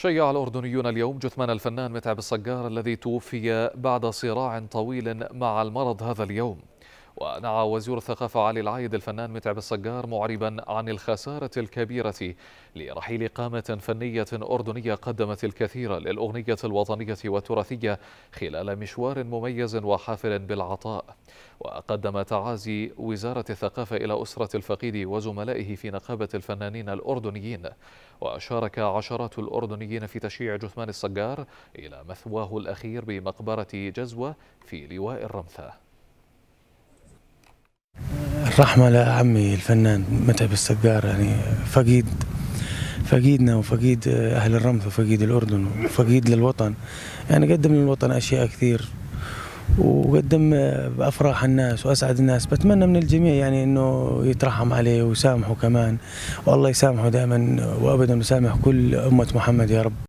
شيع الأردنيون اليوم جثمان الفنان متعب الصقار الذي توفي بعد صراع طويل مع المرض هذا اليوم ونعى وزير الثقافة علي العايد الفنان متعب الصقار معربا عن الخسارة الكبيرة لرحيل قامة فنية أردنية قدمت الكثير للأغنية الوطنية والتراثية خلال مشوار مميز وحافل بالعطاء وقدم تعازي وزارة الثقافة إلى أسرة الفقيد وزملائه في نقابة الفنانين الأردنيين وشارك عشرات الأردنيين في تشييع جثمان الصقار إلى مثواه الأخير بمقبرة جزوة في لواء الرمثة رحمة لعمي الفنان متعب السجار يعني فقيد فقيدنا وفقيد أهل الرمث وفقيد الأردن وفقيد للوطن يعني قدم للوطن أشياء كثير وقدم بافراح الناس واسعد الناس بتمنى من الجميع يعني انه يترحم عليه ويسامحه كمان والله يسامحه دائما وابدا ويسامح كل امه محمد يا رب